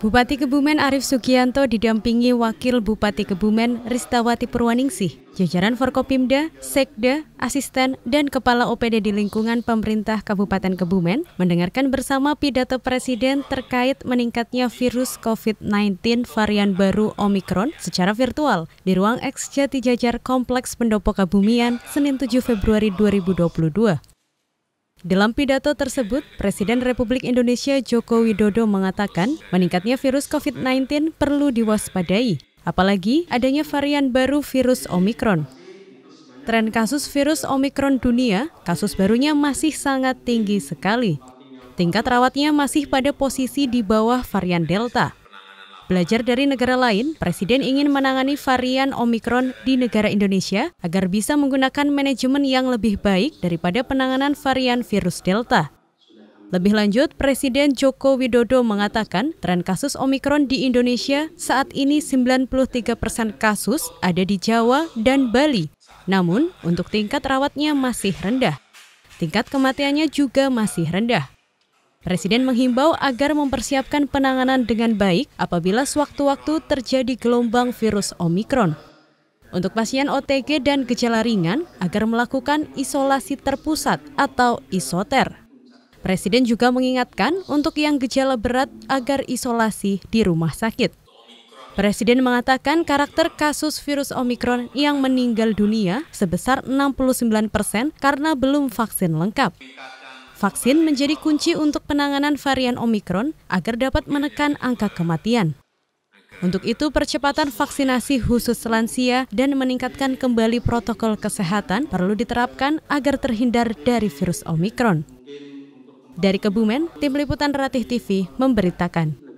Bupati Kebumen Arief Sugianto didampingi Wakil Bupati Kebumen Ristawati Purwaningsih, jajaran Forkopimda, Sekda, asisten, dan Kepala OPD di lingkungan pemerintah Kabupaten Kebumen mendengarkan bersama pidato Presiden terkait meningkatnya virus COVID-19 varian baru Omikron secara virtual di ruang X Jati Jajar Kompleks Pendopo Kabumian, Senin 7 Februari 2022. Dalam pidato tersebut, Presiden Republik Indonesia Joko Widodo mengatakan meningkatnya virus COVID-19 perlu diwaspadai, apalagi adanya varian baru virus Omikron. Tren kasus virus Omikron dunia, kasus barunya masih sangat tinggi sekali. Tingkat rawatnya masih pada posisi di bawah varian Delta. Belajar dari negara lain, Presiden ingin menangani varian Omikron di negara Indonesia agar bisa menggunakan manajemen yang lebih baik daripada penanganan varian virus Delta. Lebih lanjut, Presiden Joko Widodo mengatakan tren kasus Omikron di Indonesia saat ini 93 persen kasus ada di Jawa dan Bali. Namun, untuk tingkat rawatnya masih rendah. Tingkat kematiannya juga masih rendah. Presiden menghimbau agar mempersiapkan penanganan dengan baik apabila sewaktu-waktu terjadi gelombang virus Omikron. Untuk pasien OTG dan gejala ringan agar melakukan isolasi terpusat atau isoter. Presiden juga mengingatkan untuk yang gejala berat agar isolasi di rumah sakit. Presiden mengatakan karakter kasus virus Omikron yang meninggal dunia sebesar 69 persen karena belum vaksin lengkap. Vaksin menjadi kunci untuk penanganan varian Omikron agar dapat menekan angka kematian. Untuk itu, percepatan vaksinasi khusus lansia dan meningkatkan kembali protokol kesehatan perlu diterapkan agar terhindar dari virus Omikron. Dari Kebumen, Tim Liputan Ratih TV memberitakan.